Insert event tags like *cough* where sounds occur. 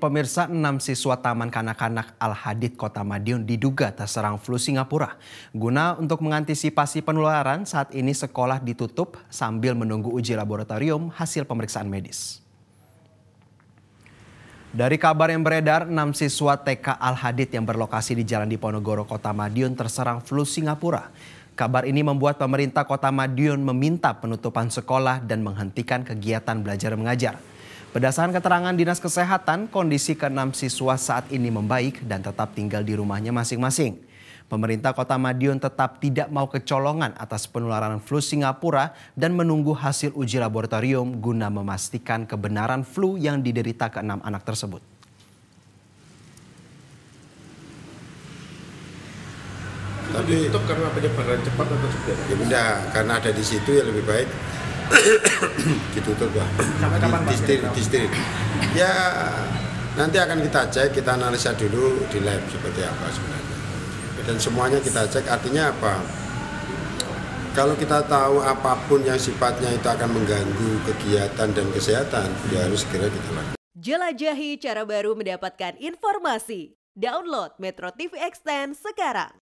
Pemirsa, enam siswa Taman Kanak-Kanak Al-Hadid Kota Madiun diduga terserang flu Singapura. Guna untuk mengantisipasi penularan, saat ini sekolah ditutup sambil menunggu uji laboratorium hasil pemeriksaan medis. Dari kabar yang beredar, enam siswa TK Al-Hadid yang berlokasi di Jalan Diponegoro, Kota Madiun terserang flu Singapura. Kabar ini membuat pemerintah Kota Madiun meminta penutupan sekolah dan menghentikan kegiatan belajar mengajar. Berdasarkan keterangan Dinas Kesehatan, kondisi keenam siswa saat ini membaik dan tetap tinggal di rumahnya masing-masing. Pemerintah Kota Madiun tetap tidak mau kecolongan atas penularan flu Singapura dan menunggu hasil uji laboratorium guna memastikan kebenaran flu yang diderita keenam anak tersebut. Tapi itu karena penyebaran cepat atau tidak? Ya udah, karena ada di situ ya lebih baik *coughs* tuh gua sampai kapan di, di, di, ya nanti akan kita cek kita analisa dulu di lab seperti apa sebenarnya dan semuanya kita cek artinya apa kalau kita tahu apapun yang sifatnya itu akan mengganggu kegiatan dan kesehatan ya harus segera kita lakukan jelajahi cara baru mendapatkan informasi download Metro TV Extend sekarang